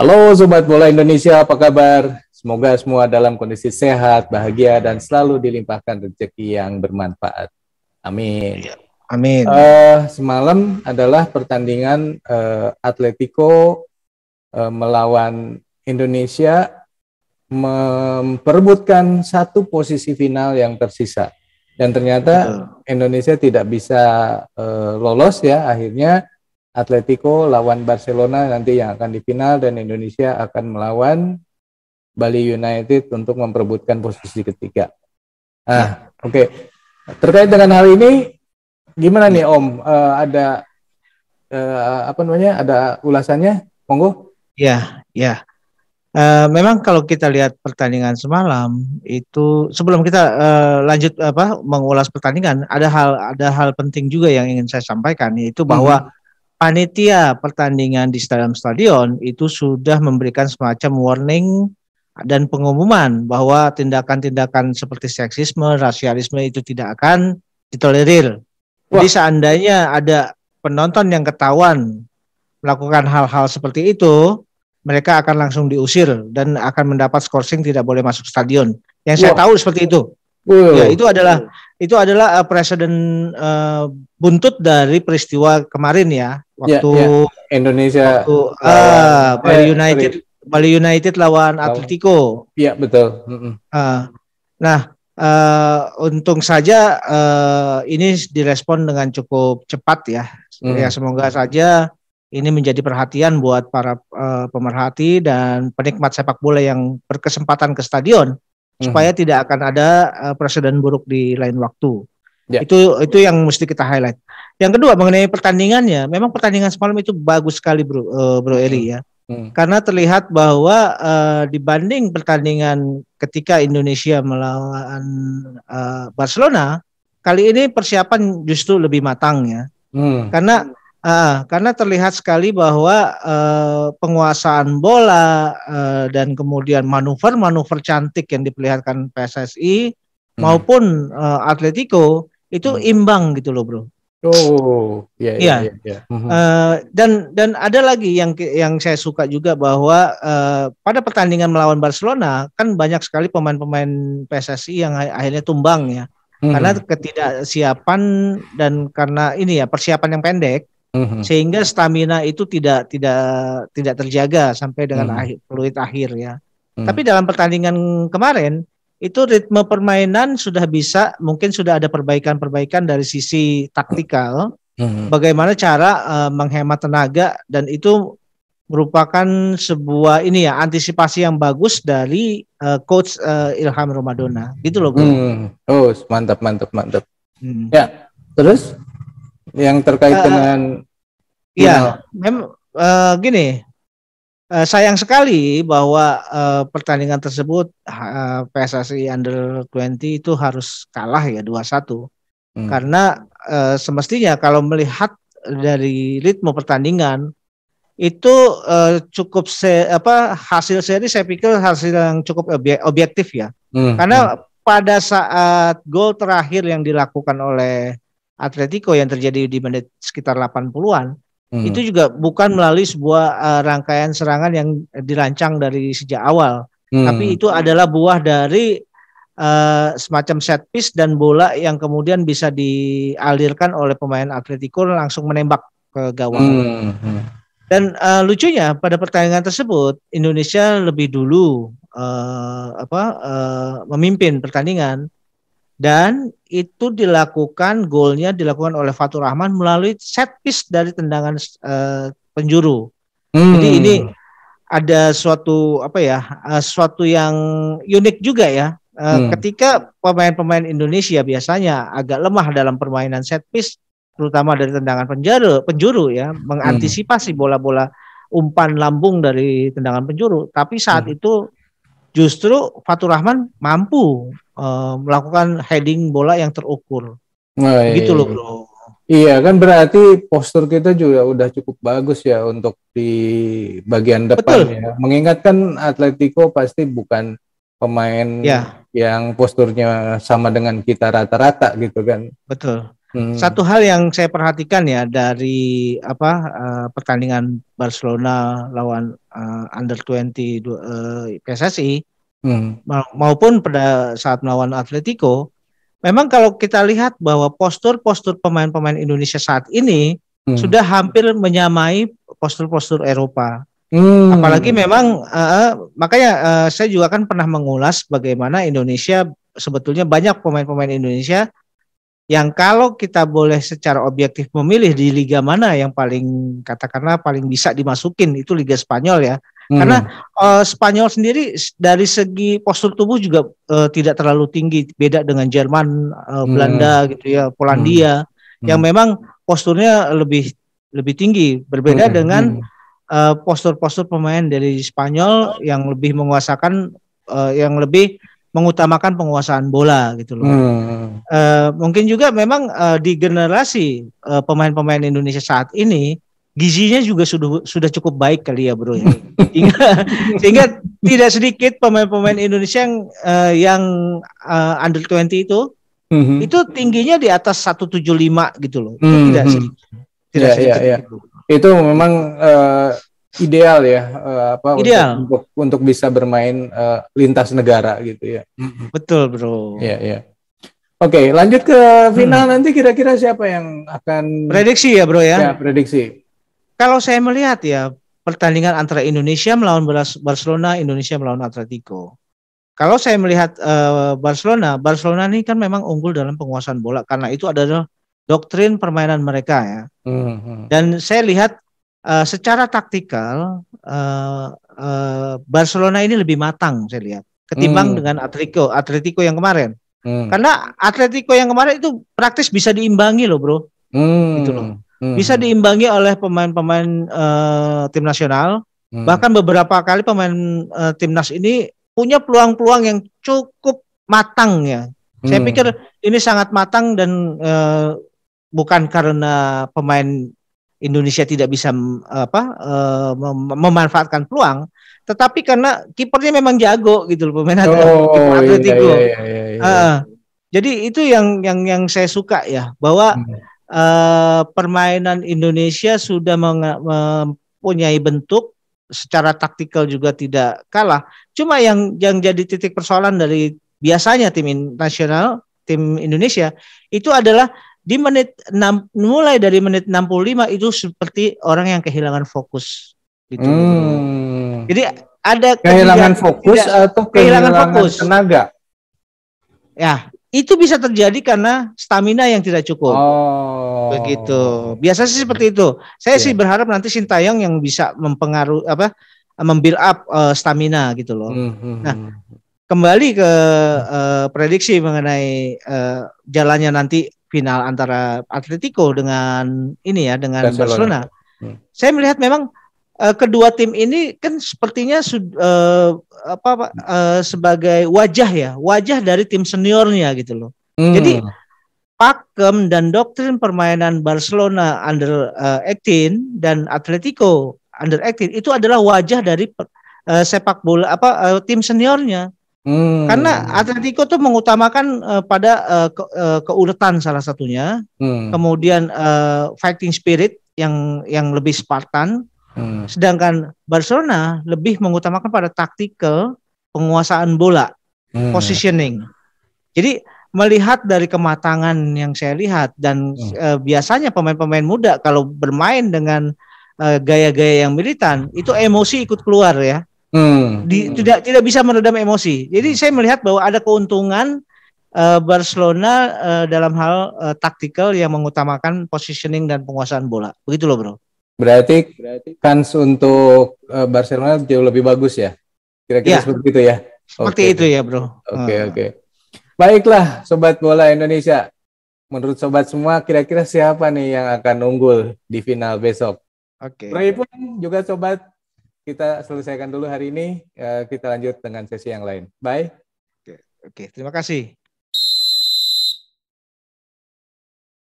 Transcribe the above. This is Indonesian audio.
Halo Sobat Bola Indonesia, apa kabar? Semoga semua dalam kondisi sehat, bahagia, dan selalu dilimpahkan rezeki yang bermanfaat. Amin. Iya. Amin. Uh, semalam adalah pertandingan uh, Atletico uh, melawan Indonesia memperebutkan satu posisi final yang tersisa. Dan ternyata Indonesia tidak bisa uh, lolos ya, akhirnya Atletico lawan Barcelona nanti yang akan di final dan Indonesia akan melawan Bali United untuk memperebutkan posisi ketiga. Ah, oke. Okay. Terkait dengan hal ini, gimana nih Om? Uh, ada uh, apa namanya? Ada ulasannya? Monggo. Ya, ya. Uh, memang kalau kita lihat pertandingan semalam itu sebelum kita uh, lanjut apa mengulas pertandingan ada hal ada hal penting juga yang ingin saya sampaikan yaitu bahwa hmm panitia pertandingan di dalam stadion itu sudah memberikan semacam warning dan pengumuman bahwa tindakan-tindakan seperti seksisme, rasialisme itu tidak akan ditolerir. Wah. Jadi seandainya ada penonton yang ketahuan melakukan hal-hal seperti itu, mereka akan langsung diusir dan akan mendapat skorsing tidak boleh masuk stadion. Yang saya Wah. tahu seperti itu. Wah. Ya, itu adalah itu adalah uh, presiden uh, buntut dari peristiwa kemarin ya, ya waktu yeah, yeah. Indonesia waktu, uh, uh, Bali yeah, United sorry. Bali United lawan, oh. Atletico. Iya yeah, betul. Mm -hmm. uh, nah uh, untung saja uh, ini direspon dengan cukup cepat ya. Mm. Ya semoga saja ini menjadi perhatian buat para uh, pemerhati dan penikmat sepak bola yang berkesempatan ke stadion Hmm. supaya tidak akan ada uh, presiden buruk di lain waktu. Yeah. Itu itu yang mesti kita highlight. Yang kedua mengenai pertandingannya, memang pertandingan semalam itu bagus sekali Bro uh, Bro Eli hmm. ya. hmm Karena terlihat bahwa uh, dibanding pertandingan ketika Indonesia melawan uh, Barcelona, kali ini persiapan justru lebih matang ya. Hmm. Karena Ah, karena terlihat sekali bahwa eh, penguasaan bola eh, dan kemudian manuver-manuver cantik yang diperlihatkan PSSI hmm. maupun eh, Atletico itu hmm. imbang gitu loh, Bro. Oh, ya, ya, iya. ya, ya. Hmm. Eh, dan dan ada lagi yang yang saya suka juga bahwa uh, pada pertandingan melawan Barcelona kan banyak sekali pemain-pemain PSSI yang akhirnya tumbang ya, hmm. karena ketidaksiapan dan karena ini ya persiapan yang pendek hmm Sehingga stamina itu tidak tidak tidak terjaga sampai dengan mm-hmm. akhir peluit akhir ya. Mm-hmm. Tapi dalam pertandingan kemarin itu ritme permainan sudah bisa mungkin sudah ada perbaikan-perbaikan dari sisi taktikal. Mm-hmm. Bagaimana cara uh, menghemat tenaga dan itu merupakan sebuah ini ya antisipasi yang bagus dari uh, coach uh, Ilham Romadona gitu loh. Bro. Hmm. Oh mantap mantap mantap. Hmm. Ya terus yang terkait uh, dengan Iya, mem uh, gini. Uh, sayang sekali bahwa uh, pertandingan tersebut uh, PSSI Under 20 itu harus kalah ya 2-1. Hmm. Karena uh, semestinya kalau melihat dari ritme pertandingan itu uh, cukup se apa hasil seri saya pikir hasil yang cukup objektif ya. Hmm. Karena hmm. pada saat gol terakhir yang dilakukan oleh Atletico yang terjadi di menit sekitar 80-an hmm. itu juga bukan melalui sebuah uh, rangkaian serangan yang dirancang dari sejak awal, hmm. tapi itu adalah buah dari Uh, semacam set piece dan bola yang kemudian bisa dialirkan oleh pemain Atletico langsung menembak ke gawang. Hmm. hmm. Dan uh, lucunya pada pertandingan tersebut Indonesia lebih dulu uh, apa uh, memimpin pertandingan dan itu dilakukan golnya dilakukan oleh Fatur Rahman melalui set piece dari tendangan uh, penjuru. Hmm. Jadi ini ada suatu apa ya, uh, suatu yang unik juga ya. Uh, hmm. Ketika pemain-pemain Indonesia biasanya agak lemah dalam permainan set piece, terutama dari tendangan penjuru, penjuru ya, mengantisipasi hmm. bola-bola umpan lambung dari tendangan penjuru. Tapi saat hmm. itu justru Fatur Rahman mampu Eh, melakukan heading bola yang terukur. Nah, gitu loh iya. bro. Iya kan berarti postur kita juga udah cukup bagus ya untuk di bagian depan Betul. ya. Mengingatkan Atletico pasti bukan pemain ya. yang posturnya sama dengan kita rata-rata gitu kan. Betul. Hmm. Satu hal yang saya perhatikan ya dari apa uh, pertandingan Barcelona lawan uh, under 20 uh, PSSI Hmm. maupun pada saat melawan Atletico, memang kalau kita lihat bahwa postur-postur pemain-pemain Indonesia saat ini hmm. sudah hampir menyamai postur-postur Eropa. Hmm. Apalagi memang uh, makanya uh, saya juga kan pernah mengulas bagaimana Indonesia sebetulnya banyak pemain-pemain Indonesia yang kalau kita boleh secara objektif memilih di liga mana yang paling katakanlah paling bisa dimasukin itu liga Spanyol ya. Hmm. Karena uh, Spanyol sendiri dari segi postur tubuh juga uh, tidak terlalu tinggi, beda dengan Jerman, uh, hmm. Belanda gitu ya, Polandia hmm. yang hmm. memang posturnya lebih lebih tinggi, berbeda hmm. dengan postur hmm. eh, postur-postur pemain dari Spanyol yang lebih menguasakan uh, yang lebih mengutamakan penguasaan bola gitu loh. Hmm. Uh, mungkin juga memang uh, di generasi pemain pemain-pemain Indonesia saat ini gizinya juga sudah sudah cukup baik kali ya bro ya sehingga, sehingga tidak sedikit pemain-pemain Indonesia yang uh, yang uh, under 20 itu mm -hmm. itu tingginya di atas 175 gitu loh mm -hmm. tidak sedikit tidak yeah, sedikit yeah, yeah. itu memang uh, ideal ya uh, apa ideal. Untuk, untuk bisa bermain uh, lintas negara gitu ya mhm. betul bro Iya yeah, ya yeah. Oke, lanjut ke final hmm. nanti kira-kira siapa yang akan prediksi ya, Bro ya? Ya, prediksi. Kalau saya melihat ya pertandingan antara Indonesia melawan Barcelona, Indonesia melawan Atletico. Kalau saya melihat uh, Barcelona, Barcelona ini kan memang unggul dalam penguasaan bola karena itu adalah doktrin permainan mereka ya. Mm-hmm. Dan saya lihat uh, secara taktikal uh, uh, Barcelona ini lebih matang saya lihat ketimbang mm. dengan Atletico, Atletico yang kemarin. Mm. Karena Atletico yang kemarin itu praktis bisa diimbangi loh, Bro. Mm. Gitu loh hmm. bisa diimbangi oleh pemain-pemain uh, tim nasional. Hmm. Bahkan beberapa kali pemain uh, timnas ini punya peluang-peluang yang cukup matang ya. Hmm. Saya pikir ini sangat matang dan uh, bukan karena pemain Indonesia tidak bisa apa uh, mem memanfaatkan peluang, tetapi karena kipernya memang jago gitu loh pemain oh, iya, iya, Atletico. Iya, jadi itu yang yang yang saya suka ya bahwa hmm Eh, permainan Indonesia sudah mempunyai bentuk secara taktikal juga tidak kalah. Cuma yang yang jadi titik persoalan dari biasanya tim nasional, tim Indonesia itu adalah di menit 6, mulai dari menit 65 itu seperti orang yang kehilangan fokus gitu. Hmm. Jadi ada kehilangan fokus tidak, atau kehilangan, kehilangan fokus tenaga. Ya, itu bisa terjadi karena stamina yang tidak cukup. Oh. Begitu. Biasanya sih seperti itu. Saya yeah. sih berharap nanti Sintayong yang bisa mempengaruhi apa membuild up uh, stamina gitu loh. Mm -hmm. Nah, hmm. kembali ke uh, prediksi mengenai uh, jalannya nanti final antara Atletico dengan ini ya dengan Barcelona. Barcelona. Hmm. Saya melihat memang Eh, kedua tim ini kan sepertinya uh, apa uh, sebagai wajah ya, wajah dari tim seniornya gitu loh. Hmm. Jadi pakem dan doktrin permainan Barcelona under uh, 18 dan Atletico under 18 itu adalah wajah dari uh, sepak bola apa uh, tim seniornya. Hmm. Karena Atletico tuh mengutamakan uh, pada uh, ke, uh, keuletan salah satunya, hmm. kemudian uh, fighting spirit yang yang lebih Spartan, Hmm. Sedangkan Barcelona lebih mengutamakan pada taktikal penguasaan bola, hmm. positioning. Jadi melihat dari kematangan yang saya lihat dan hmm. uh, biasanya pemain-pemain muda kalau bermain dengan eh, gaya-gaya yang militan, itu emosi ikut keluar ya. Hmm. Di, hmm. tidak tidak bisa meredam emosi. Jadi hmm. saya melihat bahwa ada keuntungan uh, Barcelona uh, dalam hal uh, taktikal yang mengutamakan positioning dan penguasaan bola. Begitu loh, Bro. Berarti, Berarti kans untuk eh, Barcelona jauh lebih bagus ya? Kira-kira ya. seperti itu ya? Seperti okay. itu ya bro. Oke okay, hmm. oke. Okay. Baiklah sobat bola Indonesia. Menurut sobat semua kira-kira siapa nih yang akan unggul di final besok? Oke. Okay. pun juga sobat kita selesaikan dulu hari ini. Eh, kita lanjut dengan sesi yang lain. Bye. Oke, okay. terima kasih.